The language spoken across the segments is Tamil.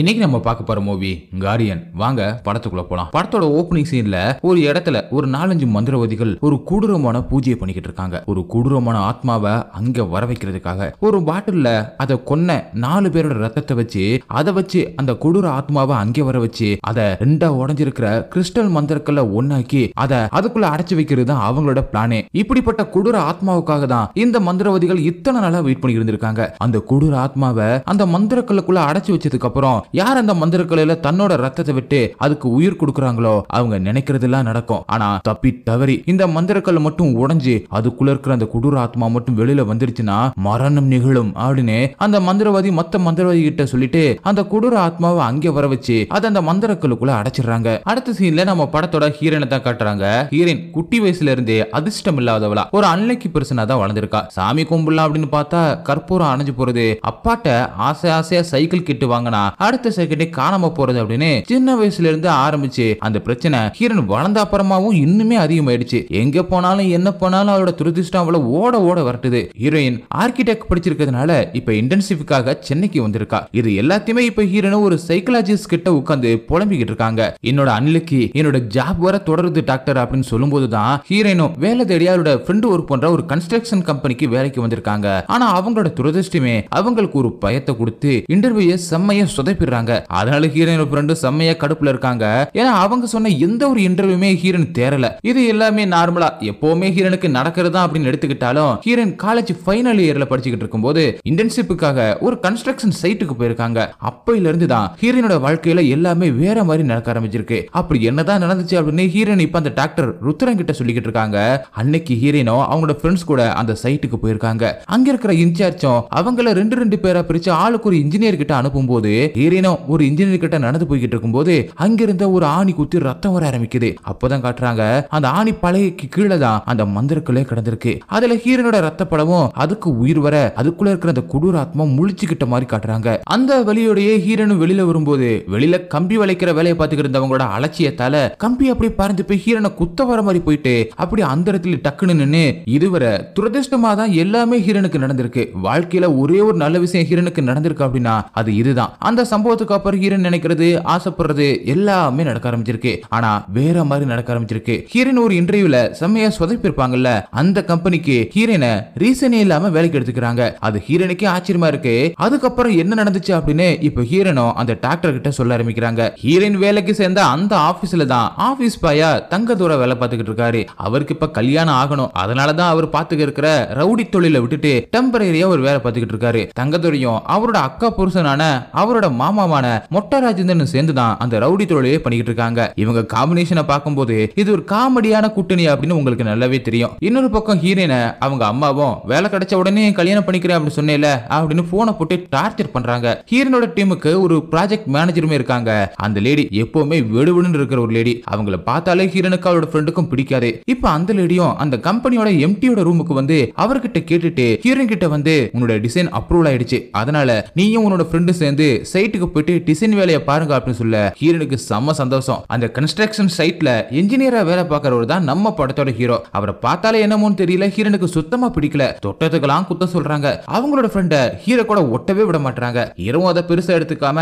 இன்னைக்கு நம்ம பார்க்க போற மூவி கார்டியன் வாங்க படத்துக்குள்ள போலாம் படத்தோட ஓப்பனிங் சீன்ல ஒரு இடத்துல ஒரு நாலஞ்சு மந்திரவாதிகள் ஒரு கொடூரமான பூஜையை பண்ணிக்கிட்டு இருக்காங்க ஒரு கொடூரமான ஆத்மாவை அங்க வர வைக்கிறதுக்காக ஒரு பாட்டில்ல அதை கொன்ன நாலு பேரோட ரத்தத்தை வச்சு அதை வச்சு அந்த கொடூர ஆத்மாவை அங்கே வர வச்சு அதை ரெண்டா உடஞ்சிருக்கிற கிறிஸ்டல் மந்திரக்கல்ல ஒன்னாக்கி அதை அதுக்குள்ள அடைச்சு வைக்கிறது தான் அவங்களோட பிளானே இப்படிப்பட்ட கொடூர ஆத்மாவுக்காக தான் இந்த மந்திரவாதிகள் இத்தனை நாளா வெயிட் பண்ணி இருந்திருக்காங்க அந்த கொடூர ஆத்மாவை அந்த மந்திரக்கல்லுக்குள்ள அடைச்சு வச்சதுக்கு அப்புறம் யார் அந்த மந்திரக்கலையில தன்னோட ரத்தத்தை விட்டு அதுக்கு உயிர் கொடுக்கறாங்களோ அவங்க நினைக்கிறதெல்லாம் நடக்கும் ஆனா தப்பி தவறி இந்த மந்திரக்கல் மட்டும் உடைஞ்சு அதுக்குள்ள இருக்கிற அந்த கொடூர ஆத்மா மட்டும் வெளியில வந்துருச்சுன்னா மரணம் நிகழும் அப்படின்னு அந்த மந்திரவாதி மத்த மந்திரவாதி கிட்ட சொல்லிட்டு அந்த குடூர ஆத்மாவை அங்கே வர வச்சு அதை அந்த மந்திரக்கல்லுக்குள்ள அடைச்சிடுறாங்க அடுத்த சீன்ல நம்ம படத்தோட ஹீரோனை தான் காட்டுறாங்க ஹீரோயின் குட்டி வயசுல இருந்தே அதிர்ஷ்டம் இல்லாதவளா ஒரு அன்லக்கி பெருசனா தான் வளர்ந்துருக்கா சாமி கும்பிடலாம் அப்படின்னு பார்த்தா கற்பூரம் அணைஞ்சு போறது அப்பாட்ட ஆசை ஆசையா சைக்கிள் கிட்டு வாங்கினா அடுத்த செகண்டே காணாம போறது அப்படின்னு சின்ன வயசுல இருந்து ஆரம்பிச்சு அந்த பிரச்சனை ஹீரன் வளர்ந்த அப்புறமாவும் இன்னுமே அதிகமாயிடுச்சு எங்க போனாலும் என்ன போனாலும் அவரோட துரதிஷ்டம் அவ்வளவு ஓட ஓட வரட்டுது ஹீரோயின் ஆர்கிடெக்ட் படிச்சிருக்கிறதுனால இப்ப இன்டர்ன்ஷிப்புக்காக சென்னைக்கு வந்திருக்கா இது எல்லாத்தையுமே இப்ப ஹீரோனும் ஒரு சைக்கலாஜிஸ்ட் கிட்ட உட்காந்து புலம்பிக்கிட்டு இருக்காங்க என்னோட அன்லுக்கு என்னோட ஜாப் வர தொடருது டாக்டர் அப்படின்னு சொல்லும் தான் ஹீரோயினும் வேலை தேடி அவரோட ஃப்ரெண்டு ஒர்க் பண்ற ஒரு கன்ஸ்ட்ரக்ஷன் கம்பெனிக்கு வேலைக்கு வந்திருக்காங்க ஆனா அவங்களோட துரதிருஷ்டமே அவங்களுக்கு ஒரு பயத்தை கொடுத்து இன்டர்வியூ செம்மையா சொதை கிளப்பிடுறாங்க அதனால ஹீரோயின் ஃப்ரெண்டு செம்மையா கடுப்புல இருக்காங்க ஏன்னா அவங்க சொன்ன எந்த ஒரு இன்டர்வியூமே ஹீரோன் தேரல இது எல்லாமே நார்மலா எப்பவுமே ஹீரோனுக்கு நடக்கிறதா அப்படின்னு எடுத்துக்கிட்டாலும் ஹீரோன் காலேஜ் ஃபைனல் இயர்ல படிச்சுக்கிட்டு போது இன்டர்ன்ஷிப்புக்காக ஒரு கன்ஸ்ட்ரக்ஷன் சைட்டுக்கு போயிருக்காங்க அப்பையில இருந்து தான் ஹீரோனோட வாழ்க்கையில எல்லாமே வேற மாதிரி நடக்க ஆரம்பிச்சிருக்கு அப்படி என்னதான் நடந்துச்சு அப்படின்னு ஹீரோன் இப்ப அந்த டாக்டர் ருத்ரன் கிட்ட சொல்லிக்கிட்டு இருக்காங்க அன்னைக்கு ஹீரோனோ அவங்களோட ஃப்ரெண்ட்ஸ் கூட அந்த சைட்டுக்கு போயிருக்காங்க அங்க இருக்கிற இன்சார்ஜும் அவங்கள ரெண்டு ரெண்டு பேரா பிரிச்சு ஆளுக்கு ஒரு இன்ஜினியர் கிட்ட அனுப்பும் போது ஹீரோயினா ஒரு இன்ஜினியர் கிட்ட நடந்து போய்கிட்டு இருக்கும்போது அங்கிருந்த ஒரு ஆணி குத்தி ரத்தம் வர ஆரம்பிக்குது அப்போதான் காட்டுறாங்க அந்த ஆணி பழையக்கு கீழே தான் அந்த மந்திரக்குள்ளே கிடந்திருக்கு அதுல ஹீரோனோட ரத்த படமும் அதுக்கு உயிர் வர அதுக்குள்ள இருக்கிற அந்த ஆத்மா முழிச்சுக்கிட்ட மாதிரி காட்டுறாங்க அந்த வழியோடய ஹீரோனும் வெளியில வரும்போது வெளியில கம்பி வளைக்கிற வேலையை பார்த்துக்கிட்டு இருந்தவங்களோட அலட்சியத்தால கம்பி அப்படி பறந்து போய் ஹீரோனை குத்த வர மாதிரி போயிட்டு அப்படி அந்த இடத்துல டக்குன்னு நின்று இதுவரை துரதிருஷ்டமா தான் எல்லாமே ஹீரோனுக்கு நடந்திருக்கு வாழ்க்கையில ஒரே ஒரு நல்ல விஷயம் ஹீரோனுக்கு நடந்திருக்கு அப்படின்னா அது இதுதான் அந்த சம்பவத்துக்கு அப்புறம் ஹீரன் நினைக்கிறது ஆசைப்படுறது எல்லாமே நடக்க ஆரம்பிச்சிருக்கு ஆனா வேற மாதிரி நடக்க ஆரம்பிச்சிருக்கு ஹீரன் ஒரு இன்டர்வியூல செம்மையா சொதப்பிருப்பாங்கல்ல அந்த கம்பெனிக்கு ஹீரனை ரீசனே இல்லாம வேலைக்கு எடுத்துக்கிறாங்க அது ஹீரனுக்கே ஆச்சரியமா இருக்கு அதுக்கப்புறம் என்ன நடந்துச்சு அப்படின்னு இப்ப ஹீரனும் அந்த டாக்டர் கிட்ட சொல்ல ஆரம்பிக்கிறாங்க ஹீரன் வேலைக்கு சேர்ந்த அந்த ஆபீஸ்ல தான் ஆபீஸ் பாயா தூர வேலை பார்த்துக்கிட்டு இருக்காரு அவருக்கு இப்ப கல்யாணம் ஆகணும் அதனாலதான் அவர் பாத்துக்க இருக்கிற ரவுடி தொழில விட்டுட்டு டெம்பரரியா ஒரு வேலை பார்த்துக்கிட்டு இருக்காரு தங்கதுரையும் அவரோட அக்கா புருஷனான அவரோட மாமாவான மொட்டை ராஜேந்திரன் சேர்ந்து தான் அந்த ரவுடி தொழிலையே பண்ணிக்கிட்டு இருக்காங்க இவங்க காம்பினேஷனை பார்க்கும்போது இது ஒரு காமெடியான கூட்டணி அப்படின்னு உங்களுக்கு நல்லாவே தெரியும் இன்னொரு பக்கம் ஹீரோயினை அவங்க அம்மாவும் வேலை கிடைச்ச உடனே கல்யாணம் பண்ணிக்கிறேன் அப்படின்னு சொன்னேல அப்படின்னு போனை போட்டு டார்ச்சர் பண்றாங்க ஹீரோனோட டீமுக்கு ஒரு ப்ராஜெக்ட் மேனேஜருமே இருக்காங்க அந்த லேடி எப்பவுமே வெடுவெடுன்னு இருக்கிற ஒரு லேடி அவங்கள பார்த்தாலே ஹீரோனுக்கு அவரோட ஃப்ரெண்டுக்கும் பிடிக்காது இப்போ அந்த லேடியும் அந்த கம்பெனியோட எம்டியோட ரூமுக்கு வந்து அவர்கிட்ட கேட்டுட்டு ஹீரோயின் கிட்ட வந்து உன்னோட டிசைன் அப்ரூவல் ஆயிடுச்சு அதனால நீயும் உன்னோட ஃப்ரெண்டு சேர்ந்து சைட் வீட்டுக்கு போயிட்டு டிசைன் வேலையை பாருங்க அப்படின்னு சொல்ல ஹீரோனுக்கு செம்ம சந்தோஷம் அந்த கன்ஸ்ட்ரக்ஷன் சைட்ல இன்ஜினியரா வேலை பாக்குறவரு தான் நம்ம படத்தோட ஹீரோ அவரை பார்த்தாலே என்னமோன்னு தெரியல ஹீரோனுக்கு சுத்தமா பிடிக்கல தொட்டத்துக்கெல்லாம் குத்த சொல்றாங்க அவங்களோட ஃப்ரெண்ட ஹீரோ கூட ஒட்டவே விட மாட்டாங்க ஹீரோ அதை பெருசா எடுத்துக்காம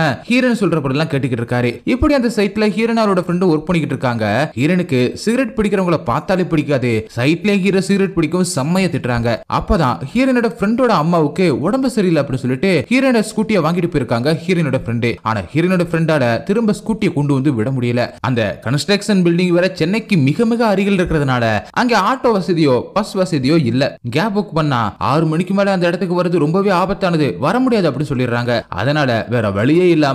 படம் எல்லாம் கேட்டுக்கிட்டு இருக்காரு இப்படி அந்த சைட்ல ஹீரோன் அவரோட ஒர்க் பண்ணிக்கிட்டு இருக்காங்க ஹீரோனுக்கு சிகரெட் பிடிக்கிறவங்கள பார்த்தாலே பிடிக்காது சைட்ல ஹீரோ சிகரெட் பிடிக்கும் செம்மையை திட்டுறாங்க அப்பதான் ஹீரோனோட ஃப்ரெண்டோட அம்மாவுக்கு உடம்பு சரியில்லை அப்படின்னு சொல்லிட்டு ஹீரோனோட ஸ்கூட்டியை வாங்கிட்டு போயிருக்காங்க ஹீரோனோட ஃப்ரெண்டு ஆனா ஹீரோனோட ஃப்ரெண்டால திரும்ப ஸ்கூட்டியை கொண்டு வந்து விட முடியல அந்த கன்ஸ்ட்ரக்ஷன் பில்டிங் வேற சென்னைக்கு மிக மிக அருகில் இருக்கிறதுனால அங்க ஆட்டோ வசதியோ பஸ் வசதியோ இல்ல கேப் புக் பண்ணா ஆறு மணிக்கு மேல அந்த இடத்துக்கு வர்றது ரொம்பவே ஆபத்தானது வர முடியாது அப்படின்னு சொல்லிடுறாங்க அதனால வேற வழியே இல்லாம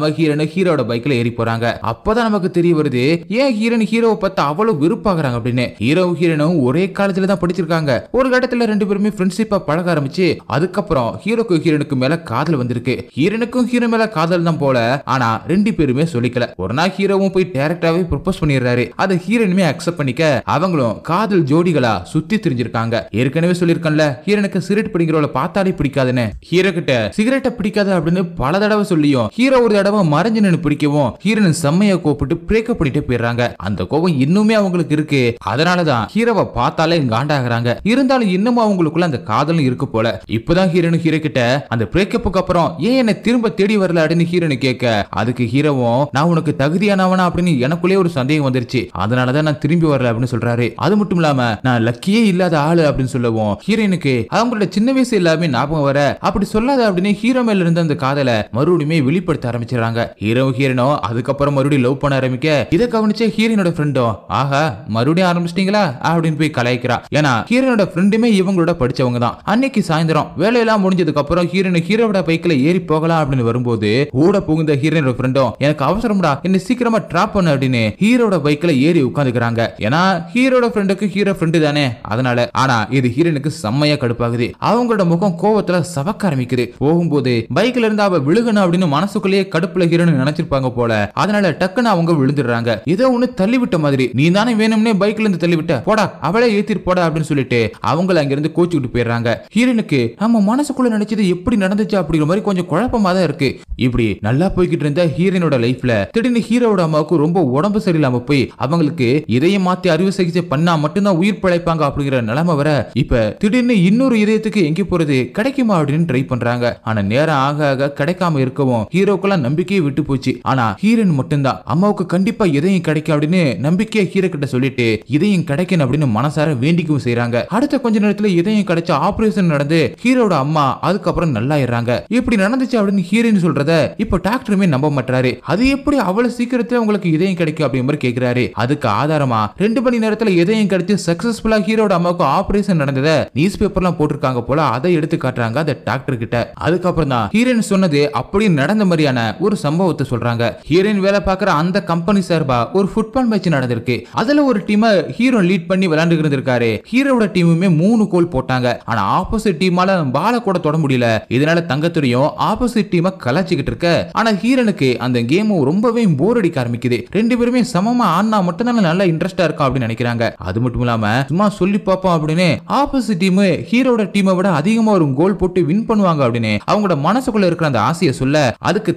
ஹீரோட பைக்ல ஏறி போறாங்க அப்பதான் நமக்கு தெரிய வருது ஏன் ஹீரோன் ஹீரோவை பார்த்து அவ்வளவு வெறுப்பாகிறாங்க அப்படின்னு ஹீரோ ஹீரோனும் ஒரே காலத்துல தான் படிச்சிருக்காங்க ஒரு கட்டத்துல ரெண்டு பேருமே ஃப்ரெண்ட்ஷிப்பா பழக ஆரம்பிச்சு அதுக்கப்புறம் ஹீரோக்கு ஹீரோனுக்கு மேல காதல் வந்திருக்கு ஹீரோனுக்கும் ஹீரோ மேல காதல் தான் போல ஆனா ரெண்டு பேருமே சொல்லிக்கல ஒரு நாள் ஹீரோவும் போய் டேரக்டாவே ப்ரொபோஸ் பண்ணிடுறாரு அதை ஹீரோனுமே அக்செப்ட் பண்ணிக்க அவங்களும் காதல் ஜோடிகளா சுத்தி தெரிஞ்சிருக்காங்க ஏற்கனவே சொல்லியிருக்கேன்ல ஹீரோனுக்கு சிகரெட் பிடிக்கிறவளை பார்த்தாலே பிடிக்காதுன்னு ஹீரோ கிட்ட சிகரெட்டை பிடிக்காது அப்படின்னு பல தடவை சொல்லியும் ஹீரோ ஒரு தடவை மறைஞ்சு நின்று பிடிக்கவும் ஹீரோயின் செம்மைய கோப்பிட்டு பிரேக்கப் பண்ணிட்டு போயிடுறாங்க அந்த கோபம் இன்னுமே அவங்களுக்கு இருக்கு அதனாலதான் ஹீரோவை பார்த்தாலே காண்டாகிறாங்க இருந்தாலும் இன்னமும் அவங்களுக்குள்ள அந்த காதலும் இருக்கு போல இப்பதான் ஹீரோனு ஹீரோ கிட்ட அந்த பிரேக்கப்புக்கு அப்புறம் ஏன் என்ன திரும்ப தேடி வரல அப்படின்னு ஹீரோனு கேட்க அதுக்கு ஹீரோவும் நான் உனக்கு தகுதியானவனா அப்படின்னு எனக்குள்ளே ஒரு சந்தேகம் வந்துருச்சு அதனாலதான் நான் திரும்பி வரல அப்படின்னு சொல்றாரு அது மட்டும் இல்லாம நான் லக்கியே இல்லாத ஆளு அப்படின்னு சொல்லுவோம் ஹீரோனுக்கு அவங்களோட சின்ன வயசு எல்லாமே ஞாபகம் வர அப்படி சொல்லாத அப்படின்னு ஹீரோ மேல இருந்த அந்த காதலை மறுபடியுமே வெளிப்படுத்த ஆரம்பிச்சிடறாங்க ஹீரோ ஹீரோனும் அதுக்கப்புறம் மறுபடியும் லவ் பண்ண ஆரம்பிக்க இதை கவனிச்சே ஹீரோனோட ஃப்ரெண்டும் ஆஹா மறுபடியும் ஆரம்பிச்சிட்டீங்களா அப்படின்னு போய் கலாய்க்கிறா ஏன்னா ஹீரோனோட ஃப்ரெண்டுமே இவங்களோட படிச்சவங்க தான் அன்னைக்கு சாயந்தரம் வேலையெல்லாம் முடிஞ்சதுக்கு அப்புறம் ஹீரோனு ஹீரோட பைக்ல ஏறி போகலாம் அப்படின்னு வரும்போது ஓ கூட புகுந்த ஹீரோனோட ஃப்ரெண்டும் எனக்கு அவசரம்டா என்ன சீக்கிரமா ட்ராப் பண்ண அப்படின்னு ஹீரோட பைக்ல ஏறி உட்காந்துக்கிறாங்க ஏன்னா ஹீரோட ஃப்ரெண்டுக்கு ஹீரோ ஃப்ரெண்டு தானே அதனால ஆனா இது ஹீரோனுக்கு செம்மையா கடுப்பாகுது அவங்களோட முகம் கோவத்துல சவக்க ஆரம்பிக்குது போகும்போது பைக்ல இருந்து அவ விழுகணும் அப்படின்னு மனசுக்குள்ளேயே கடுப்புல ஹீரோன்னு நினைச்சிருப்பாங்க போல அதனால டக்குன்னு அவங்க விழுந்துடுறாங்க ஏதோ ஒண்ணு தள்ளிவிட்ட மாதிரி நீ தானே வேணும்னே பைக்ல இருந்து தள்ளிவிட்ட போடா அவளே ஏத்திட்டு போடா அப்படின்னு சொல்லிட்டு அவங்கள அங்கிருந்து கோச்சுக்கிட்டு போயிடுறாங்க ஹீரோனுக்கு நம்ம மனசுக்குள்ள நினைச்சது எப்படி நடந்துச்சு அப்படிங்கிற மாதிரி கொஞ்சம் குழப்பமா தான் இருக்கு இப்படி நல்லா போய்கிட்டு இருந்த ஹீரோனோட லைஃப்ல திடீர்னு ஹீரோட அம்மாவுக்கு ரொம்ப உடம்பு சரியில்லாம போய் அவங்களுக்கு இதயம் மாத்தி அறுவை சிகிச்சை பண்ணா மட்டும்தான் உயிர் பிழைப்பாங்க அப்படிங்கிற நிலைமை வர இப்ப திடீர்னு இன்னொரு இதயத்துக்கு எங்க போறது கிடைக்குமா அப்படின்னு ட்ரை பண்றாங்க ஆனா நேரம் ஆக ஆக கிடைக்காம இருக்கவும் ஹீரோக்கெல்லாம் நம்பிக்கையே விட்டு போச்சு ஆனா ஹீரோயின் மட்டும்தான் அம்மாவுக்கு கண்டிப்பா இதயம் கிடைக்கும் அப்படின்னு நம்பிக்கையா ஹீரோ கிட்ட சொல்லிட்டு இதயம் கிடைக்கணும் அப்படின்னு மனசார வேண்டிக்கவும் செய்யறாங்க அடுத்த கொஞ்ச நேரத்துல இதயம் கிடைச்ச ஆபரேஷன் நடந்து ஹீரோட அம்மா அதுக்கப்புறம் நல்லாயிடுறாங்க இப்படி நடந்துச்சு அப்படின்னு ஹீரோன்னு சொல்றத இப்போ டாக்டருமே நம்ப மாட்டாரு அது எப்படி அவ்வளவு சீக்கிரத்துல உங்களுக்கு இதயம் கிடைக்கும் அப்படிங்கிற மாதிரி கேட்கிறாரு அதுக்கு ஆதாரமா ரெண்டு மணி நேரத்துல இதயம் கிடைச்சு சக்சஸ்ஃபுல்லா ஹீரோட அம்மாவுக்கு ஆபரேஷன் நடந்தத நியூஸ் பேப்பர்லாம் போட்டிருக்காங்க போல அதை எடுத்து காட்டுறாங்க அந்த டாக்டர் கிட்ட அதுக்கப்புறம் தான் ஹீரோயின் சொன்னது அப்படி நடந்த மாதிரியான ஒரு சம்பவத்தை சொல்றாங்க ஹீரோயின் வேலை பாக்குற அந்த கம்பெனி சார்பா ஒரு ஃபுட்பால் மேட்ச் நடந்திருக்கு அதுல ஒரு டீமை ஹீரோ லீட் பண்ணி விளையாண்டு இருந்திருக்காரு ஹீரோட டீமுமே மூணு கோல் போட்டாங்க ஆனா ஆப்போசிட் டீமால பால கூட தொட முடியல இதனால தங்கத்துறையும் ஆப்போசிட் டீமை கலாச்சிக்கிட்டு இருக்க ஆனா ஹீரனுக்கு அந்த ரொம்பவே போர் அடிக்க ஆரம்பிக்குது ரெண்டு பேருமே சமமா ஆனா நல்லா இன்ட்ரெஸ்டா அப்படின்னு நினைக்கிறாங்க அது மட்டும் இல்லாம சும்மா சொல்லி பார்ப்போம் அப்படின்னு ஆப்போசிட் டீம் ஹீரோட டீமை விட அதிகமா ஒரு கோல் போட்டு வின் பண்ணுவாங்க அப்படின்னு அவங்களோட மனசுக்குள்ள இருக்கிற அந்த ஆசையை சொல்ல அதுக்கு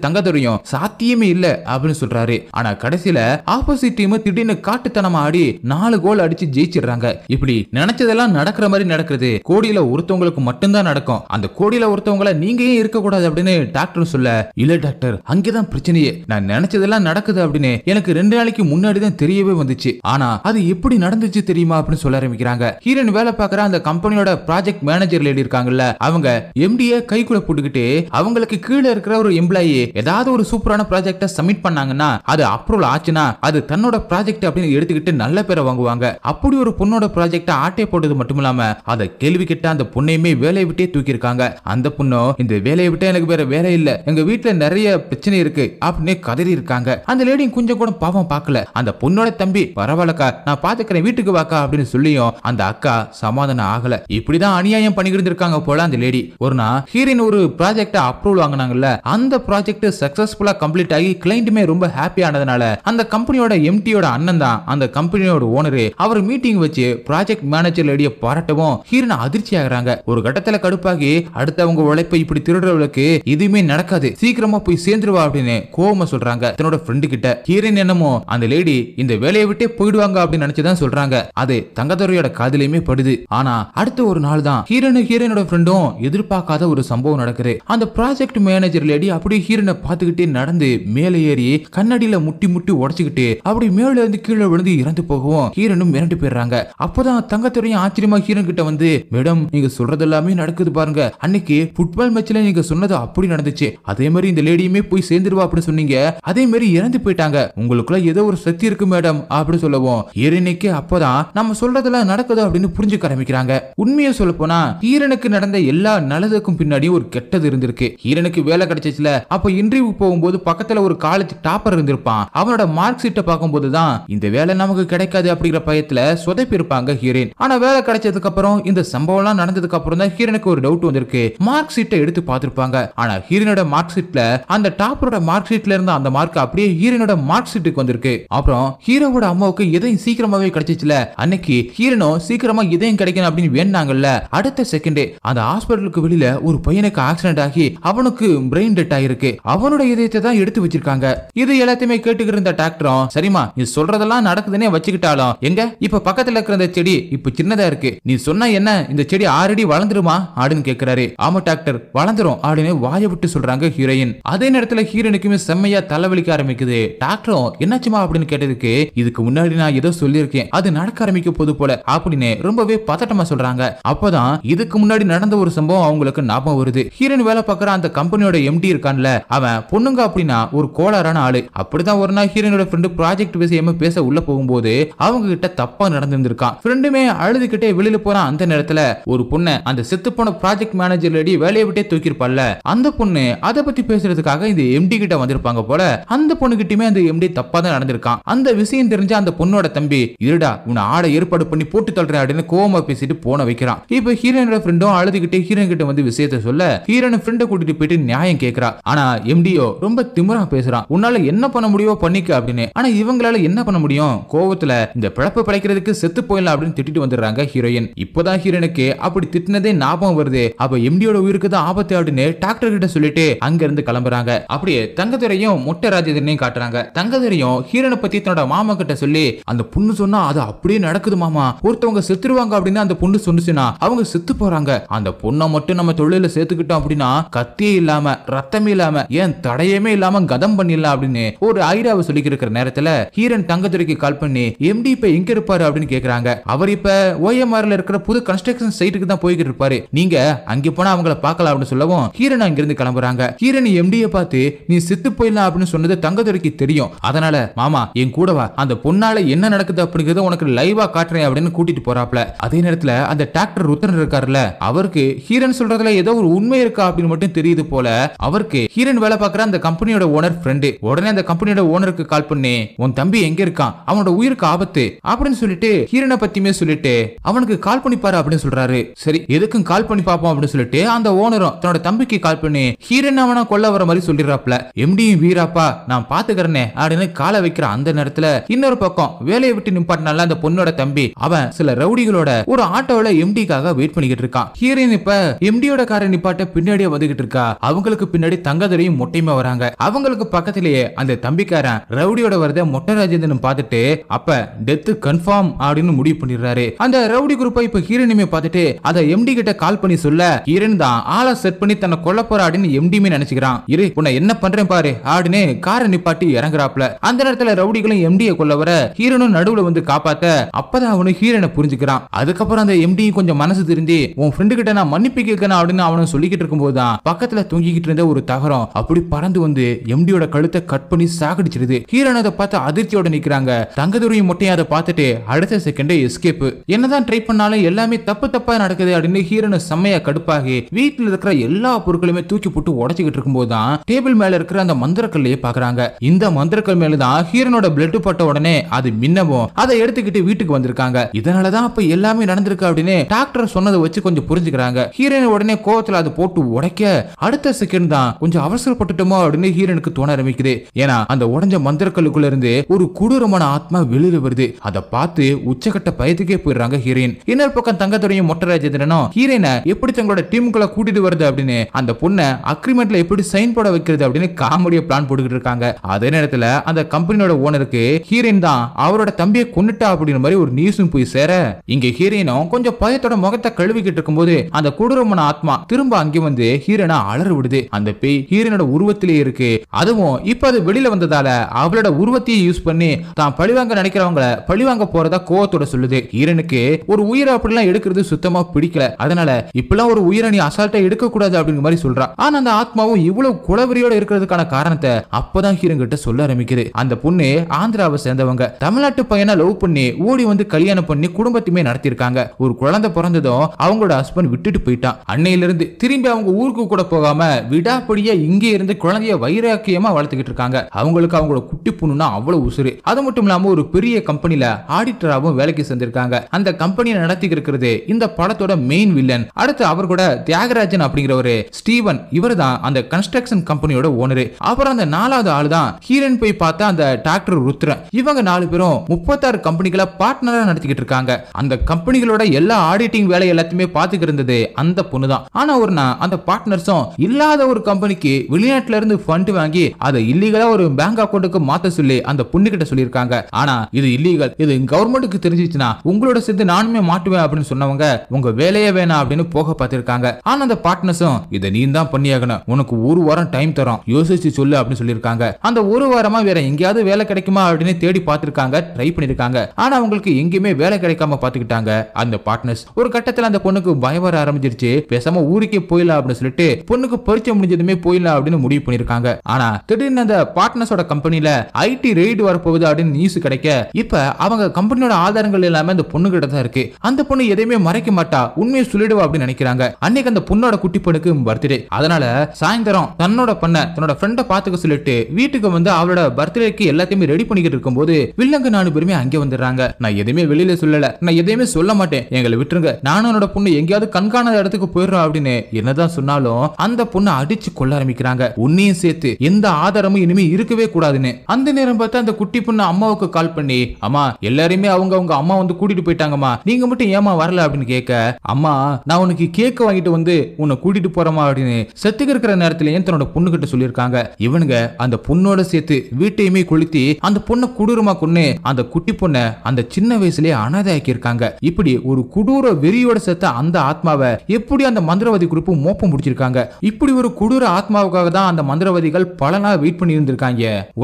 சாத்தியமே இல்ல அப்படின்னு சொல்றாரு ஆனா கடைசியில ஆப்போசிட் டீம் திடீர்னு காட்டுத்தனமா ஆடி நாலு கோல் அடிச்சு ஜெயிச்சிடுறாங்க இப்படி நினைச்சதெல்லாம் நடக்கிற மாதிரி நடக்கிறது கோடியில ஒருத்தவங்களுக்கு மட்டும்தான் நடக்கும் அந்த கோடியில ஒருத்தவங்கள நீங்க ஏன் இருக்க கூடாது அப்படின்னு டாக்டர் சொல்ல இல்ல டாக்டர் அங்கேதான் பிரச்சனையே நான் நினைச்சதெல்லாம் நடக்குது அப்படின்னு எனக்கு ரெண்டு நாளைக்கு முன்னாடி தான் தெரியவே வந்துச்சு ஆனா அது எப்படி நடந்துச்சு தெரியுமா அப்படின்னு சொல்ல ஆரம்பிக்கிறாங்க ஹீரன் வேலை பார்க்கற அந்த கம்பெனியோட ப்ராஜெக்ட் மேனேஜர் லேடி இருக்காங்கல்ல அவங்க எம்டிய கைக்குள்ள போட்டுக்கிட்டு அவங்களுக்கு கீழே இருக்கிற ஒரு எம்ப்ளாயி ஏதாவது ஒரு சூப்பரான ப்ராஜெக்ட சப்மிட் பண்ணாங்கன்னா அது அப்ரூவல் ஆச்சுன்னா அது தன்னோட ப்ராஜெக்ட் அப்படின்னு எடுத்துக்கிட்டு நல்ல பேரை வாங்குவாங்க அப்படி ஒரு பொண்ணோட ப்ராஜெக்ட ஆட்டை போட்டது மட்டும் இல்லாம அதை கேள்வி கேட்ட அந்த பொண்ணையுமே வேலையை விட்டே தூக்கி இருக்காங்க அந்த பொண்ணும் இந்த வேலையை விட்டு எனக்கு வேற வேலை இல்லை எங்க வீட்டுல நிறைய பெரிய பிரச்சனை இருக்கு அப்படின்னு கதறி இருக்காங்க அந்த லேடியும் கொஞ்சம் கூட பாவம் பார்க்கல அந்த பொண்ணோட தம்பி பரவாயில்லக்கா நான் பாத்துக்கிறேன் வீட்டுக்கு வாக்கா அப்படின்னு சொல்லியும் அந்த அக்கா சமாதானம் ஆகல இப்படிதான் அநியாயம் பண்ணிக்கிட்டு இருக்காங்க போல அந்த லேடி ஒரு நாள் ஹீரின் ஒரு ப்ராஜெக்ட் அப்ரூவல் வாங்கினாங்கல்ல அந்த ப்ராஜெக்ட் சக்சஸ்ஃபுல்லா கம்ப்ளீட் ஆகி கிளைண்ட்டுமே ரொம்ப ஹாப்பி ஆனதுனால அந்த கம்பெனியோட எம்டியோட அண்ணன் தான் அந்த கம்பெனியோட ஓனரு அவர் மீட்டிங் வச்சு ப்ராஜெக்ட் மேனேஜர் லேடிய பாராட்டவும் ஹீரன் அதிர்ச்சி ஆகிறாங்க ஒரு கட்டத்துல கடுப்பாகி அடுத்தவங்க உழைப்பை இப்படி திருடுறவளுக்கு எதுவுமே நடக்காது சீக்கிரமா போய் போய் சேர்ந்துருவா அப்படின்னு கோவமா சொல்றாங்க தன்னோட ஃப்ரெண்டு கிட்ட ஹீரோயின் என்னமோ அந்த லேடி இந்த வேலையை விட்டே போயிடுவாங்க அப்படின்னு நினைச்சுதான் சொல்றாங்க அது தங்கதுரையோட காதலையுமே படுது ஆனா அடுத்த ஒரு நாள் தான் ஹீரோனு ஹீரோனோட ஃப்ரெண்டும் எதிர்பார்க்காத ஒரு சம்பவம் நடக்குது அந்த ப்ராஜெக்ட் மேனேஜர் லேடி அப்படியே ஹீரோனை பார்த்துக்கிட்டே நடந்து மேலே ஏறி கண்ணாடியில முட்டி முட்டி உடச்சுக்கிட்டு அப்படி மேல இருந்து கீழே விழுந்து இறந்து போகவும் ஹீரனும் மிரண்டு போயிடுறாங்க அப்போதான் தங்கத்துறையும் ஆச்சரியமா ஹீரன் கிட்ட வந்து மேடம் நீங்க சொல்றது எல்லாமே நடக்குது பாருங்க அன்னைக்கு ஃபுட்பால் மேட்ச்ல நீங்க சொன்னது அப்படி நடந்துச்சு அதே மாதிரி இந்த லேடி தேடியுமே போய் சேர்ந்துருவா அப்படின்னு சொன்னீங்க அதே மாதிரி இறந்து போயிட்டாங்க உங்களுக்குள்ள ஏதோ ஒரு சக்தி இருக்கு மேடம் அப்படின்னு சொல்லுவோம் இறைனைக்கு அப்பதான் நம்ம சொல்றதெல்லாம் நடக்குது அப்படின்னு புரிஞ்சுக்க ஆரம்பிக்கிறாங்க உண்மையை சொல்ல போனா ஹீரனுக்கு நடந்த எல்லா நல்லதுக்கும் பின்னாடி ஒரு கெட்டது இருந்திருக்கு ஹீரனுக்கு வேலை கிடைச்சிச்சுல அப்ப இன்டர்வியூ போகும்போது பக்கத்துல ஒரு காலேஜ் டாப்பர் இருந்திருப்பான் அவனோட மார்க் சீட்டை பார்க்கும்போது தான் இந்த வேலை நமக்கு கிடைக்காது அப்படிங்கிற பயத்துல சொதப்பி இருப்பாங்க ஹீரன் ஆனா வேலை கிடைச்சதுக்கு அப்புறம் இந்த சம்பவம்லாம் நடந்ததுக்கு அப்புறம் தான் ஹீரனுக்கு ஒரு டவுட் வந்திருக்கு மார்க் சீட்டை எடுத்து பார்த்திருப்பாங்க ஆனா ஹீரனோட மார்க் சீட்ல அந்த டாப்பரோட மார்க் ஷீட்ல இருந்த அந்த மார்க் அப்படியே ஹீரோனோட மார்க் ஷீட்டுக்கு வந்திருக்கு அப்புறம் ஹீரோவோட அம்மாவுக்கு எதையும் சீக்கிரமாவே கிடைச்சிச்சுல அன்னைக்கு ஹீரோனோ சீக்கிரமா எதையும் கிடைக்கணும் அப்படின்னு வேணாங்கல்ல அடுத்த செகண்டே அந்த ஹாஸ்பிட்டலுக்கு வெளியில ஒரு பையனுக்கு ஆக்சிடென்ட் ஆகி அவனுக்கு பிரெயின் டெட் ஆயிருக்கு அவனோட இதயத்தை தான் எடுத்து வச்சிருக்காங்க இது எல்லாத்தையுமே கேட்டுக்கிட்டு இருந்த டாக்டரும் சரிமா நீ சொல்றதெல்லாம் நடக்குதுன்னே வச்சுக்கிட்டாலும் எங்க இப்ப பக்கத்துல இருக்கிற அந்த செடி இப்ப சின்னதா இருக்கு நீ சொன்னா என்ன இந்த செடி ஆல்ரெடி வளர்ந்துருமா அப்படின்னு கேக்குறாரு ஆமா டாக்டர் வளர்ந்துரும் அப்படின்னு வாய விட்டு சொல்றாங்க ஹீரோயின் அதே நேரத்துல ஹீரோனுக்குமே செம்மையா தலைவலிக்க ஆரம்பிக்குது டாக்டரும் என்னாச்சுமா அப்படின்னு கேட்டதுக்கு இதுக்கு முன்னாடி நான் ஏதோ சொல்லியிருக்கேன் அது நடக்க ஆரம்பிக்க போது போல அப்படின்னு ரொம்பவே பதட்டமா சொல்றாங்க அப்பதான் இதுக்கு முன்னாடி நடந்த ஒரு சம்பவம் அவங்களுக்கு ஞாபகம் வருது ஹீரோன் வேலை பார்க்கற அந்த கம்பெனியோட எம்டி இருக்கான்ல அவன் பொண்ணுங்க அப்படின்னா ஒரு கோளாறான ஆளு அப்படிதான் ஒரு நாள் ஹீரோனோட ஃப்ரெண்டு ப்ராஜெக்ட் விஷயமா பேச உள்ள போகும்போது அவங்க கிட்ட தப்பா நடந்திருந்திருக்கான் ஃப்ரெண்டுமே அழுதுகிட்டே வெளியில போறான் அந்த நேரத்துல ஒரு பொண்ணு அந்த செத்து போன ப்ராஜெக்ட் மேனேஜர் வேலையை விட்டே தூக்கிருப்பாள்ல அந்த பொண்ணு அதை பத்தி பேசுறது பேசுறதுக்காக இந்த எம்டி கிட்ட வந்திருப்பாங்க போல அந்த கிட்டயுமே அந்த எம்டி தப்பா தான் நடந்திருக்கான் அந்த விஷயம் தெரிஞ்ச அந்த பொண்ணோட தம்பி இருடா உன்னை ஆடை ஏற்பாடு பண்ணி போட்டு தள்ளுறேன் அப்படின்னு கோவமா பேசிட்டு போன வைக்கிறான் இப்ப ஹீரோனோட ஃப்ரெண்டும் அழுதுகிட்டே ஹீரோன் கிட்ட வந்து விஷயத்த சொல்ல ஹீரோன ஃப்ரெண்ட கூட்டிட்டு போயிட்டு நியாயம் கேட்கறா ஆனா எம்டியோ ரொம்ப திமுறா பேசுறான் உன்னால என்ன பண்ண முடியோ பண்ணிக்க அப்படின்னு ஆனா இவங்களால என்ன பண்ண முடியும் கோவத்துல இந்த பிழப்பு பிழைக்கிறதுக்கு செத்து போயிடலாம் அப்படின்னு திட்டிட்டு வந்துடுறாங்க ஹீரோயின் இப்பதான் ஹீரோனுக்கு அப்படி திட்டினதே ஞாபகம் வருது அப்ப எம்டியோட உயிருக்கு தான் ஆபத்து அப்படின்னு டாக்டர் கிட்ட சொல்லிட்டு அங்க இருந்து கிளம்புற போறாங்க அப்படியே தங்கதுரையும் முட்டை ராஜேந்திரனையும் காட்டுறாங்க தங்கதுரையும் ஹீரனை பத்தி தன்னோட மாமா கிட்ட சொல்லி அந்த பொண்ணு சொன்னா அது அப்படியே நடக்குது மாமா ஒருத்தவங்க செத்துருவாங்க அப்படின்னு அந்த பொண்ணு சொன்னுச்சுன்னா அவங்க செத்து போறாங்க அந்த பொண்ணை மட்டும் நம்ம தொழில சேர்த்துக்கிட்டோம் அப்படின்னா கத்தியே இல்லாம ரத்தமே இல்லாம ஏன் தடையமே இல்லாம கதம் பண்ணிடலாம் அப்படின்னு ஒரு ஐடியாவை சொல்லிக்கிட்டு இருக்கிற நேரத்துல ஹீரன் தங்கத்துறைக்கு கால் பண்ணி எம்டி இப்ப எங்க இருப்பாரு அப்படின்னு கேக்குறாங்க அவர் இப்ப ஓஎம்ஆர்ல இருக்கிற புது கன்ஸ்ட்ரக்ஷன் சைட்டுக்கு தான் போய்கிட்டு இருப்பாரு நீங்க அங்க போனா அவங்களை பார்க்கலாம் அப்படின்னு சொல்லவும் ஹீரன் அங்கிருந்து கிளம்புறாங்க ஹீரன் எம்டி முடிய பார்த்து நீ சித்து போயிடலாம் அப்படின்னு சொன்னது தங்கதுரைக்கு தெரியும் அதனால மாமா என் கூடவா அந்த பொண்ணால என்ன நடக்குது அப்படிங்கறத உனக்கு லைவா காட்டுறேன் அப்படின்னு கூட்டிட்டு போறாப்ல அதே நேரத்துல அந்த டாக்டர் ருத்ரன் இருக்காருல்ல அவருக்கு ஹீரன் சொல்றதுல ஏதோ ஒரு உண்மை இருக்கா அப்படின்னு மட்டும் தெரியுது போல அவருக்கு ஹீரன் வேலை பார்க்குற அந்த கம்பெனியோட ஓனர் ஃப்ரெண்டு உடனே அந்த கம்பெனியோட ஓனருக்கு கால் பண்ணி உன் தம்பி எங்க இருக்கான் அவனோட உயிருக்கு ஆபத்து அப்படின்னு சொல்லிட்டு ஹீரனை பத்தியுமே சொல்லிட்டு அவனுக்கு கால் பண்ணி பாரு அப்படின்னு சொல்றாரு சரி எதுக்கும் கால் பண்ணி பார்ப்போம் அப்படின்னு சொல்லிட்டு அந்த ஓனரும் தன்னோட தம்பிக்கு கால் பண்ணி ஹீரன் அவனா கொல்ல வர மாதிரி சொல்லிடுறாப்ல எம்டியும் வீராப்பா நான் பாத்துக்கிறனே அப்படின்னு காலை வைக்கிற அந்த நேரத்துல இன்னொரு பக்கம் வேலையை விட்டு நிப்பாட்டினால அந்த பொண்ணோட தம்பி அவன் சில ரவுடிகளோட ஒரு ஆட்டோல எம்டிக்காக வெயிட் பண்ணிக்கிட்டு இருக்கான் ஹீரோயின் இப்ப எம்டியோட காரை நிப்பாட்ட பின்னாடியே வந்துகிட்டு இருக்கா அவங்களுக்கு பின்னாடி தங்கதரையும் மொட்டையுமே வராங்க அவங்களுக்கு பக்கத்திலேயே அந்த தம்பிக்காரன் ரவுடியோட வரத மொட்டை ராஜேந்திரன் பார்த்துட்டு அப்ப டெத் கன்ஃபார்ம் அப்படின்னு முடிவு பண்ணிடுறாரு அந்த ரவுடி குரூப்பை இப்ப ஹீரோயினுமே பார்த்துட்டு அதை எம்டி கிட்ட கால் பண்ணி சொல்ல ஹீரோயின் தான் ஆளை செட் பண்ணி தன்னை கொல்ல போறா அப்படின்னு எம்டியுமே நினைச்சுக்கிறான் சொல்லி உன்னை என்ன பண்றேன் பாரு ஆடுனே கார நிப்பாட்டி இறங்குறாப்ல அந்த நேரத்துல ரவுடிகளும் எம்டியை கொல்ல வர ஹீரனும் நடுவுல வந்து காப்பாத்த அப்பதான் அவனு ஹீரனை புரிஞ்சுக்கிறான் அதுக்கப்புறம் அந்த எம்டி கொஞ்சம் மனசு திருந்தி உன் ஃப்ரெண்டு கிட்ட நான் மன்னிப்பு கேட்கணும் அப்படின்னு அவனும் சொல்லிக்கிட்டு இருக்கும்போது தான் பக்கத்துல தூங்கிக்கிட்டு இருந்த ஒரு தகரம் அப்படி பறந்து வந்து எம்டியோட கழுத்தை கட் பண்ணி சாகடிச்சிருது ஹீரன் அதை பார்த்து அதிர்ச்சியோட நிக்கிறாங்க தங்கதுரையும் மொட்டையும் அதை பார்த்துட்டு அடுத்த செகண்டே எஸ்கேப் என்னதான் ட்ரை பண்ணாலும் எல்லாமே தப்பு தப்பா நடக்குது அப்படின்னு ஹீரனு செம்மையா கடுப்பாகி வீட்டில் இருக்கிற எல்லா பொருட்களுமே தூக்கி போட்டு உடச்சிக்கிட்டு இருக்கும்போது டேபிள் மேல இருக்கிற அந்த மந்திரக்கல்லையே பாக்குறாங்க இந்த மந்திரக்கல் மேலதான் ஹீரனோட பிளட் பட்ட உடனே அது மின்னவும் அதை எடுத்துக்கிட்டு வீட்டுக்கு வந்திருக்காங்க இதனாலதான் அப்ப எல்லாமே நடந்திருக்கு அப்படின்னு டாக்டர் சொன்னதை வச்சு கொஞ்சம் புரிஞ்சுக்கிறாங்க ஹீரன் உடனே கோவத்துல அதை போட்டு உடைக்க அடுத்த செகண்ட் தான் கொஞ்சம் அவசரப்பட்டுட்டோமோ அப்படின்னு ஹீரனுக்கு தோண ஆரம்பிக்குது ஏன்னா அந்த உடஞ்ச மந்திரக்கல்லுக்குள்ள இருந்து ஒரு கொடூரமான ஆத்மா வெளியில வருது அதை பார்த்து உச்சகட்ட பயத்துக்கே போயிடுறாங்க ஹீரோயின் இன்னொரு பக்கம் தங்கத்துறையும் மொட்டராஜேந்திரனும் ஹீரோயினை எப்படி தங்களோட டீமுக்குள்ள கூட்டிட்டு வருது அப்படின்னு அந்த பொண்ணை அக்ரிமெண்ட்ல எப்படி சைன் போட வைக்கிறது அப்படின்னு காமெடிய பிளான் போட்டுக்கிட்டு இருக்காங்க அதே நேரத்துல அந்த கம்பெனியோட ஓனருக்கு ஹீரோயின் தான் அவரோட தம்பியை கொண்டுட்டா அப்படின்ற மாதிரி ஒரு நியூஸும் போய் சேர இங்க ஹீரோயினும் கொஞ்சம் பயத்தோட முகத்தை கழுவிக்கிட்டு இருக்கும்போது அந்த கொடூரமான ஆத்மா திரும்ப அங்கே வந்து ஹீரோனா அலற விடுது அந்த பேய் ஹீரோனோட உருவத்திலே இருக்கு அதுவும் இப்ப அது வெளியில வந்ததால அவளோட உருவத்தையே யூஸ் பண்ணி தான் பழிவாங்க நினைக்கிறவங்கள பழிவாங்க போறதா கோவத்தோட சொல்லுது ஹீரனுக்கு ஒரு உயிரை அப்படிலாம் எடுக்கிறது சுத்தமா பிடிக்கல அதனால இப்பெல்லாம் ஒரு உயிரை நீ அசால்ட்டா எடுக்க கூடாது அப்படிங்கிற மாதிரி சொல்றான் ஆனா அந்த ஆத்மாவும் இவ்வளவு குளவரியோட இருக்கிறதுக்கான காரணத்தை அப்பதான் ஹீரோ கிட்ட சொல்ல ஆரம்பிக்குது அந்த பொண்ணு ஆந்திராவை சேர்ந்தவங்க தமிழ்நாட்டு பையனை லவ் பண்ணி ஓடி வந்து கல்யாணம் பண்ணி குடும்பத்தையுமே நடத்திருக்காங்க ஒரு குழந்தை பிறந்ததும் அவங்களோட ஹஸ்பண்ட் விட்டுட்டு போயிட்டான் அன்னையில இருந்து திரும்பி அவங்க ஊருக்கு கூட போகாம விடாப்படியா இங்கே இருந்து குழந்தைய வைராக்கியமா வளர்த்துக்கிட்டு இருக்காங்க அவங்களுக்கு அவங்களோட குட்டி பொண்ணுனா அவ்வளவு உசுறு அது மட்டும் இல்லாம ஒரு பெரிய கம்பெனில ஆடிட்டராகவும் வேலைக்கு சேர்ந்திருக்காங்க அந்த கம்பெனியை நடத்திக்கிட்டு இருக்கிறது இந்த படத்தோட மெயின் வில்லன் அடுத்து அவர் கூட தியாகராஜன் அப்படிங்கிற ஒரு ஸ்டீவன் இவர் தான் அந்த கன்ஸ்ட்ரக்ஷன் ஜாக்சன் கம்பெனியோட ஓனரு அப்புறம் அந்த நாலாவது ஆள் தான் ஹீரன் போய் பார்த்தா அந்த டாக்டர் ருத்ரன் இவங்க நாலு பேரும் முப்பத்தாறு கம்பெனிகளை பார்ட்னரா நடத்திக்கிட்டு இருக்காங்க அந்த கம்பெனிகளோட எல்லா ஆடிட்டிங் வேலை எல்லாத்தையுமே இருந்தது அந்த பொண்ணு தான் ஆனா ஒரு நான் அந்த பார்ட்னர்ஸும் இல்லாத ஒரு கம்பெனிக்கு வெளிநாட்டுல இருந்து ஃபண்ட் வாங்கி அதை இல்லீகலா ஒரு பேங்க் அக்கௌண்ட்டுக்கு மாத்த சொல்லி அந்த பொண்ணு கிட்ட சொல்லியிருக்காங்க ஆனா இது இல்லீகல் இது கவர்மெண்ட்டுக்கு தெரிஞ்சிச்சுன்னா உங்களோட நானுமே மாட்டுவேன் அப்படின்னு சொன்னவங்க உங்க வேலையே வேணாம் அப்படின்னு போக பார்த்திருக்காங்க ஆனா அந்த பார்ட்னர்ஸும் இதை நீ தான் பண்ணியாகணும் உனக்கு ஒரு வாரம் வாரம் டைம் தரும் யோசிச்சு சொல்லு அப்படின்னு சொல்லியிருக்காங்க அந்த ஒரு வாரமா வேற எங்கேயாவது வேலை கிடைக்குமா அப்படின்னு தேடி பார்த்திருக்காங்க ட்ரை பண்ணிருக்காங்க ஆனா அவங்களுக்கு எங்கேயுமே வேலை கிடைக்காம பாத்துக்கிட்டாங்க அந்த பார்ட்னர்ஸ் ஒரு கட்டத்துல அந்த பொண்ணுக்கு பயம் வர ஆரம்பிச்சிருச்சு பேசாம ஊருக்கே போயிடலாம் அப்படின்னு சொல்லிட்டு பொண்ணுக்கு பரிச்சை முடிஞ்சதுமே போயிடலாம் அப்படின்னு முடிவு பண்ணிருக்காங்க ஆனா திடீர்னு அந்த பார்ட்னர்ஸோட கம்பெனில ஐடி ரெய்டு வரப்போகுது அப்படின்னு நியூஸ் கிடைக்க இப்ப அவங்க கம்பெனியோட ஆதாரங்கள் எல்லாமே அந்த பொண்ணு கிட்ட தான் இருக்கு அந்த பொண்ணு எதையுமே மறைக்க மாட்டா உண்மையை சொல்லிடுவா அப்படின்னு நினைக்கிறாங்க அன்னைக்கு அந்த பொண்ணோட குட்டி பொண்ணுக்கு பர்த்டே அதனால சாயந்தரம் தன்னோட பண்ண தன்னோட ஃப்ரெண்டை பார்த்துக்க சொல்லிட்டு வீட்டுக்கு வந்து அவளோட பர்த்டேக்கு எல்லாத்தையுமே ரெடி பண்ணிக்கிட்டு இருக்கும்போது வில்லங்க நானு பேருமே அங்கே வந்துடுறாங்க நான் எதுவுமே வெளியில சொல்லல நான் எதையுமே சொல்ல மாட்டேன் எங்களை விட்டுருங்க நானும் என்னோட பொண்ணு எங்கேயாவது கண்காணாத இடத்துக்கு போயிடுறோம் அப்படின்னு என்னதான் சொன்னாலும் அந்த பொண்ணை அடிச்சு கொள்ள ஆரம்பிக்கிறாங்க உன்னையும் சேர்த்து எந்த ஆதாரமும் இனிமே இருக்கவே கூடாதுன்னு அந்த நேரம் பார்த்து அந்த குட்டி பொண்ணு அம்மாவுக்கு கால் பண்ணி அம்மா எல்லாருமே அவங்க அவங்க அம்மா வந்து கூட்டிட்டு போயிட்டாங்கம்மா நீங்க மட்டும் ஏமா வரல அப்படின்னு கேட்க அம்மா நான் உனக்கு கேக் வாங்கிட்டு வந்து உன்னை கூட்டிட்டு போறமா அப்படின்னு செத்துக்கு இருக்கிற நேரத்துல தன்னோட தன்னோட பொண்ணுகிட்ட சொல்லியிருக்காங்க இவனுங்க அந்த பொண்ணோட சேர்த்து வீட்டையுமே கொளுத்தி அந்த பொண்ணை கொடூரமா கொண்டு அந்த குட்டி பொண்ணை அந்த சின்ன வயசுலயே அனாதையாக்கி இருக்காங்க இப்படி ஒரு கொடூர வெறியோட சேர்த்த அந்த ஆத்மாவை எப்படி அந்த மந்திரவாதி குறிப்பு மோப்பம் முடிச்சிருக்காங்க இப்படி ஒரு கொடூர ஆத்மாவுக்காக தான் அந்த மந்திரவாதிகள் பல நாள் வெயிட் பண்ணி இருந்திருக்காங்க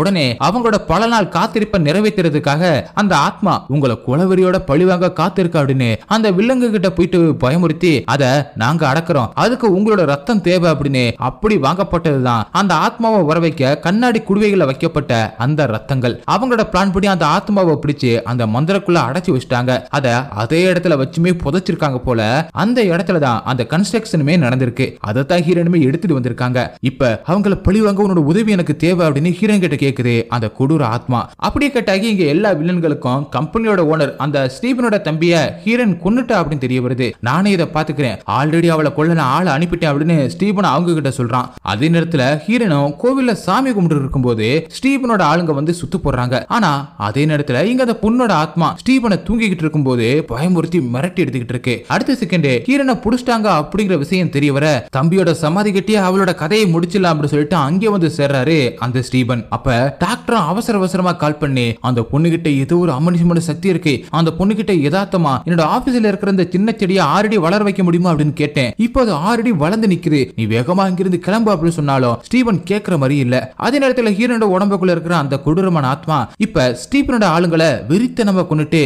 உடனே அவங்களோட பல நாள் காத்திருப்பை நிறைவேற்றுறதுக்காக அந்த ஆத்மா உங்களை குலவெறியோட பழிவாங்க காத்திருக்க அப்படின்னு அந்த வில்லங்கு கிட்ட போயிட்டு பயமுறுத்தி அதை நாங்க அடக்கிறோம் அதுக்கு உங்களோட ரத்தம் தேவை அப்படின்னு அப்படி வாங்கப்பட்ட பட்டது தான் அந்த ஆத்மாவை உற வைக்க கண்ணாடி குடுவைகள் வைக்கப்பட்ட அந்த ரத்தங்கள் அவங்களோட பிளான் படி அந்த ஆத்மாவை பிடிச்சு அந்த மந்திரக்குள்ள அடைச்சி வச்சுட்டாங்க அதை அதே இடத்துல வச்சுமே புதைச்சிருக்காங்க போல அந்த இடத்துல தான் அந்த கன்ஸ்ட்ரக்ஷனுமே நடந்திருக்கு அதை தான் ஹீரோனுமே எடுத்துட்டு வந்திருக்காங்க இப்ப அவங்கள பழிவாங்க உன்னோட உதவி எனக்கு தேவை அப்படின்னு ஹீரன் கிட்ட கேக்குது அந்த கொடூர ஆத்மா அப்படியே கேட்டாகி இங்க எல்லா வில்லன்களுக்கும் கம்பெனியோட ஓனர் அந்த ஸ்டீபனோட தம்பிய ஹீரன் கொன்னுட்டா அப்படின்னு தெரிய வருது நானே இதை பாத்துக்கிறேன் ஆல்ரெடி அவளை கொள்ள நான் ஆளை அனுப்பிட்டேன் அப்படின்னு ஸ்டீபன் அவங்க கிட்ட சொல்றான் அதே நேரத்துல ஹீரனும் கோவில்ல சாமி கும்பிட்டு இருக்கும் போது ஸ்டீபனோட ஆளுங்க வந்து சுத்து போடுறாங்க ஆனா அதே நேரத்துல இங்க அந்த பொண்ணோட ஆத்மா ஸ்டீபனை தூங்கிக்கிட்டு இருக்கும் போது பயமுறுத்தி மிரட்டி எடுத்துக்கிட்டு இருக்கு அடுத்த செகண்ட் ஹீரனை புடிச்சிட்டாங்க அப்படிங்கிற விஷயம் தெரிய வர தம்பியோட சமாதி கட்டியே அவளோட கதையை முடிச்சிடலாம் அப்படின்னு சொல்லிட்டு அங்கே வந்து சேர்றாரு அந்த ஸ்டீபன் அப்ப டாக்டர் அவசர அவசரமா கால் பண்ணி அந்த பொண்ணுகிட்ட ஏதோ ஒரு அமனுஷமான சக்தி இருக்கு அந்த பொண்ணுகிட்ட யதார்த்தமா என்னோட ஆபீஸ்ல இருக்கிற அந்த சின்ன செடியை ஆறடி வளர வைக்க முடியுமா அப்படின்னு கேட்டேன் இப்போ அது ஆறடி வளர்ந்து நிக்குது நீ வேகமா இங்கிருந்து கிளம்பு அப்படின்னு சொன்னாலும் ஸ்டீவன் கேட்கிற மாதிரி இல்ல அதே உடம்புக்குள்ள இருக்கிற அந்த கொடூரமான ஆத்மா இப்ப ஆளுங்களை கொண்டுட்டு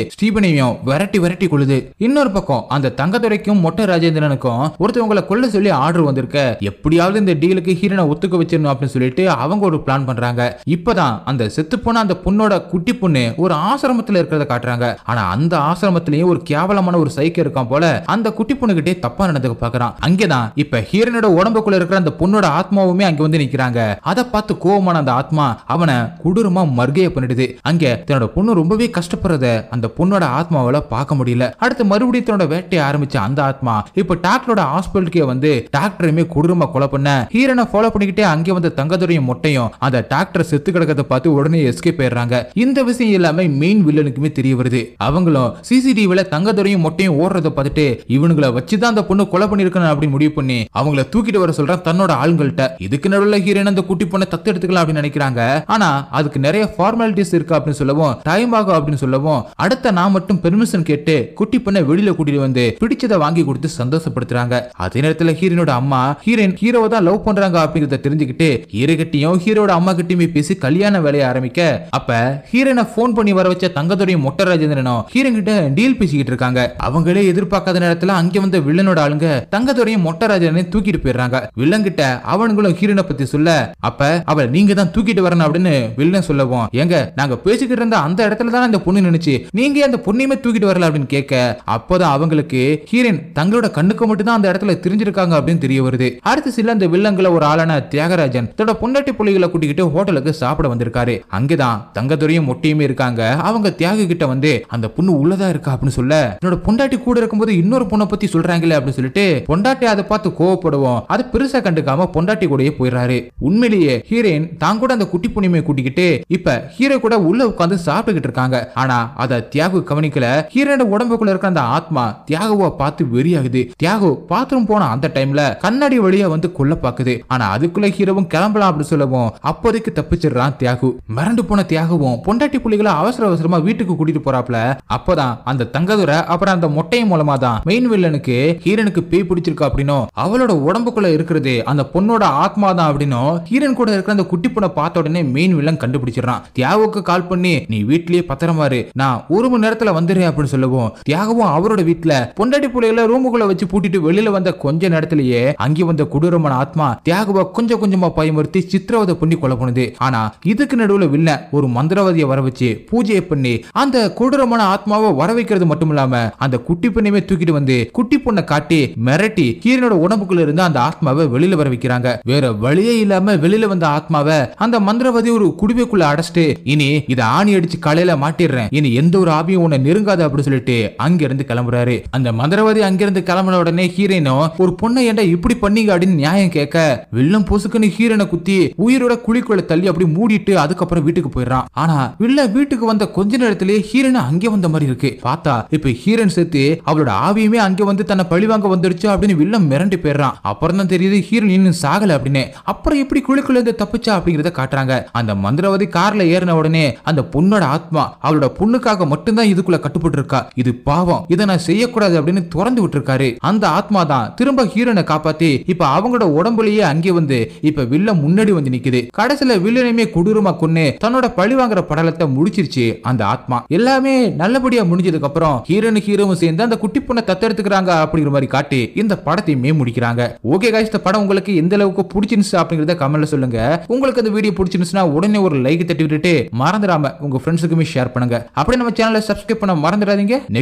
விரட்டி விரட்டி கொள்ளுது இன்னொரு பக்கம் அந்த தங்கத்துறைக்கும் மொட்டை ராஜேந்திரனுக்கும் ஒருத்தவங்களை கொல்ல சொல்லி ஆர்டர் வந்திருக்க எப்படியாவது இந்த டீலுக்கு ஹீரோனை ஒத்துக்க வச்சிடணும் அப்படின்னு சொல்லிட்டு அவங்க ஒரு பிளான் பண்றாங்க இப்பதான் அந்த செத்து போன அந்த பொண்ணோட குட்டி பொண்ணு ஒரு ஆசிரமத்துல இருக்கிறத காட்டுறாங்க ஆனா அந்த ஆசிரமத்திலயும் ஒரு கேவலமான ஒரு சைக்கிள் இருக்கான் போல அந்த குட்டி பொண்ணுகிட்டே தப்பா நடந்துக்க பாக்குறான் அங்கேதான் இப்ப ஹீரோனோட உடம்புக்குள்ள இருக்கிற அந்த பொண்ணோட ஆத்மா ஆத்மாவுமே அங்க வந்து நிக்கிறாங்க அதை பார்த்து கோவமான அந்த ஆத்மா அவனை கொடூரமா மர்கைய பண்ணிடுது அங்க தன்னோட பொண்ணு ரொம்பவே கஷ்டப்படுறத அந்த பொண்ணோட ஆத்மாவால பார்க்க முடியல அடுத்து மறுபடியும் தன்னோட வேட்டையை ஆரம்பிச்ச அந்த ஆத்மா இப்ப டாக்டரோட ஹாஸ்பிட்டலுக்கே வந்து டாக்டரையுமே கொடூரமா கொலை பண்ண ஹீரனை ஃபாலோ பண்ணிக்கிட்டே அங்கே வந்து தங்கதுரையும் மொட்டையும் அந்த டாக்டர் செத்து கிடக்கிறத பார்த்து உடனே எஸ்கேப் போயிடுறாங்க இந்த விஷயம் எல்லாமே மெயின் வில்லனுக்குமே தெரிய வருது அவங்களும் சிசிடிவில தங்கதுரையும் மொட்டையும் ஓடுறத பார்த்துட்டு இவனுங்களை வச்சுதான் அந்த பொண்ணு கொலை பண்ணிருக்கணும் அப்படின்னு முடிவு பண்ணி அவங்கள தூக்கிட்டு வர சொல்றான் தன்னோட ஆளுங்கள்ட்ட இதுக்கு நடுவில் ஹீரோயின் அந்த குட்டி பொண்ணை தத்து எடுத்துக்கலாம் அப்படின்னு நினைக்கிறாங்க ஆனா அதுக்கு நிறைய ஃபார்மாலிட்டிஸ் இருக்கு அப்படின்னு சொல்லவும் டைம் ஆகும் அப்படின்னு சொல்லவும் அடுத்த நான் மட்டும் பெர்மிஷன் கேட்டு குட்டி பொண்ணை வெளியில கூட்டிட்டு வந்து பிடிச்சதை வாங்கி கொடுத்து சந்தோஷப்படுத்துறாங்க அதே நேரத்துல ஹீரோனோட அம்மா ஹீரோயின் ஹீரோவை தான் லவ் பண்றாங்க அப்படிங்கறத தெரிஞ்சுக்கிட்டு ஹீரோ கிட்டையும் ஹீரோட அம்மா கிட்டையுமே பேசி கல்யாண வேலையை ஆரம்பிக்க அப்ப ஹீரோனை போன் பண்ணி வர வச்ச தங்கத்துடைய மொட்டை ராஜேந்திரனும் ஹீரன் கிட்ட டீல் பேசிக்கிட்டு இருக்காங்க அவங்களே எதிர்பார்க்காத நேரத்துல அங்க வந்த வில்லனோட ஆளுங்க தங்கத்துறையும் மொட்டை ராஜேந்திரனையும் தூக்கிட்டு போயிடுறாங்க வில்லன் கிட்ட அவனுங்களும் இவ்வளவு ஹீரோனை பத்தி சொல்ல அப்ப அவளை நீங்க தான் தூக்கிட்டு வரணும் அப்படின்னு வில்லன் சொல்லவும் எங்க நாங்க பேசிக்கிட்டு இருந்த அந்த இடத்துல தான் அந்த பொண்ணு நினைச்சு நீங்க அந்த பொண்ணையுமே தூக்கிட்டு வரல அப்படின்னு கேட்க அப்போதான் அவங்களுக்கு ஹீரன் தங்களோட கண்ணுக்கு மட்டும் தான் அந்த இடத்துல தெரிஞ்சிருக்காங்க அப்படின்னு தெரிய வருது அடுத்து சில அந்த வில்லங்களை ஒரு ஆளான தியாகராஜன் தன்னோட பொண்டாட்டி புள்ளிகளை கூட்டிக்கிட்டு ஹோட்டலுக்கு சாப்பிட வந்திருக்காரு அங்கேதான் தங்கதுரையும் மொட்டையுமே இருக்காங்க அவங்க தியாக கிட்ட வந்து அந்த பொண்ணு உள்ளதா இருக்கா அப்படின்னு சொல்ல என்னோட பொண்டாட்டி கூட இருக்கும்போது இன்னொரு பொண்ணை பத்தி சொல்றாங்களே அப்படின்னு சொல்லிட்டு பொண்டாட்டி அதை பார்த்து கோவப்படுவோம் அது பெருசா கண்டுக்காம பொண்டாட்டி கூடயே போயிடுறாரு உண்மையிலேயே ஹீரோயின் தான் கூட அந்த குட்டி புனிமையை கூட்டிக்கிட்டு இப்ப ஹீரோ கூட உள்ள உட்காந்து சாப்பிட்டுக்கிட்டு இருக்காங்க ஆனா அதை தியாகு கவனிக்கல ஹீரோட உடம்புக்குள்ள இருக்க அந்த ஆத்மா தியாகுவை பார்த்து வெறியாகுது தியாகு பாத்ரூம் போன அந்த டைம்ல கண்ணாடி வழியா வந்து கொல்ல பாக்குது ஆனா அதுக்குள்ள ஹீரோவும் கிளம்பலாம் அப்படின்னு சொல்லவும் அப்போதைக்கு தப்பிச்சிடுறான் தியாகு மிரண்டு போன தியாகவும் பொண்டாட்டி புள்ளிகளை அவசர அவசரமா வீட்டுக்கு கூட்டிட்டு போறாப்ல அப்பதான் அந்த தங்கதுரை அப்புறம் அந்த மொட்டையின் மூலமா தான் மெயின் வில்லனுக்கு ஹீரனுக்கு பேய் பிடிச்சிருக்கா அப்படின்னும் அவளோட உடம்புக்குள்ள இருக்கிறது அந்த பொண்ணோட ஆத்மா தான் அப்படின்னும் ஹீரன் கூட இருக்கிற அந்த குட்டி பொண்ணை பார்த்த உடனே மெயின் வில்லன் கண்டுபிடிச்சிடறான் தியாகவுக்கு கால் பண்ணி நீ வீட்லயே பத்திரமாரு நான் ஒரு மணி நேரத்துல வந்துடுறேன் அப்படின்னு சொல்லுவோம் தியாகவும் அவரோட வீட்டுல பொண்டாட்டி பிள்ளைகளை ரூமுக்குள்ள வச்சு பூட்டிட்டு வெளியில வந்த கொஞ்ச நேரத்திலேயே அங்கே வந்த குடூரமான ஆத்மா தியாகவை கொஞ்சம் கொஞ்சமா பயமுறுத்தி சித்திரவதை பண்ணி கொலை பண்ணுது ஆனா இதுக்கு நடுவுல வில்லன் ஒரு மந்திரவாதியை வர வச்சு பூஜையை பண்ணி அந்த குடூரமான ஆத்மாவை வர வைக்கிறது மட்டும் இல்லாம அந்த குட்டி பெண்ணையுமே தூக்கிட்டு வந்து குட்டி பொண்ணை காட்டி மிரட்டி ஹீரனோட உடம்புக்குள்ள இருந்து அந்த ஆத்மாவை வெளியில வர வைக்கிறாங்க வேற வழியே இல்லாம வெளியில வந்த ஆத்மாவை அந்த மந்திரவாதி ஒரு குடுவைக்குள்ள அடைச்சிட்டு இனி இதை ஆணி அடிச்சு கலையில மாட்டிடுறேன் இனி எந்த ஒரு ஆவியும் உன்னை நெருங்காத அப்படின்னு சொல்லிட்டு அங்கிருந்து கிளம்புறாரு அந்த மந்திரவாதி அங்கிருந்து கிளம்புன உடனே ஹீரோயினும் ஒரு பொண்ணை ஏண்டா இப்படி பண்ணீங்க அப்படின்னு நியாயம் கேட்க வில்லம் பொசுக்குன்னு ஹீரோனை குத்தி உயிரோட குழிக்குள்ள தள்ளி அப்படி மூடிட்டு அதுக்கப்புறம் வீட்டுக்கு போயிடுறான் ஆனா வில்ல வீட்டுக்கு வந்த கொஞ்ச நேரத்திலேயே ஹீரோனை அங்கே வந்த மாதிரி இருக்கு பார்த்தா இப்ப ஹீரோன் சேர்த்து அவளோட ஆவியுமே அங்கே வந்து தன்னை பழிவாங்க வந்துருச்சு அப்படின்னு வில்லம் மிரண்டு போயிடுறான் அப்புறம் தான் தெரியுது ஹீரோன் இன்னும் சாகல அப்படின்னு அப்புறம் எப்படி இருந்து தப்பிச்சா அப்படிங்கறத காட்டுறாங்க அந்த மந்திரவாதி கார்ல ஏறின உடனே அந்த பொண்ணோட ஆத்மா அவளோட பொண்ணுக்காக மட்டும்தான் இதுக்குள்ள கட்டுப்பட்டு இருக்கா இது பாவம் இதை நான் செய்யக்கூடாது அப்படின்னு திறந்து விட்டுருக்காரு அந்த ஆத்மா தான் திரும்ப ஹீரோனை காப்பாத்தி இப்ப அவங்களோட உடம்புலயே அங்கே வந்து இப்ப வில்ல முன்னாடி வந்து நிக்குது கடைசியில வில்லனையுமே கொடூரமா கொன்னு தன்னோட பழி வாங்குற படலத்தை முடிச்சிருச்சு அந்த ஆத்மா எல்லாமே நல்லபடியா முடிஞ்சதுக்கு அப்புறம் ஹீரோனு ஹீரோவும் சேர்ந்து அந்த குட்டி பொண்ணை தத்தெடுத்துக்கிறாங்க அப்படிங்கிற மாதிரி காட்டி இந்த படத்தையுமே முடிக்கிறாங்க ஓகே காய்ஸ் படம் உங்களுக்கு எந்த அளவுக்கு பிடிச்சிருந்துச்சு அப்படிங்கிறத கமெண்ட்ல சொல்லுங்க உங்களுக்கு அந்த வீடியோ பிடிச்சிருந்துச்சுன்னா உடனே ஒரு லைக் தட்டி விட்டுட்டு மறந்துடாம உங்க ஃப்ரெண்ட்ஸுக்குமே ஷேர் பண்ணுங்க அப்படியே நம்ம சேனலை சப்ஸ்கிரைப் பண்ண மறந்துடாதீங்க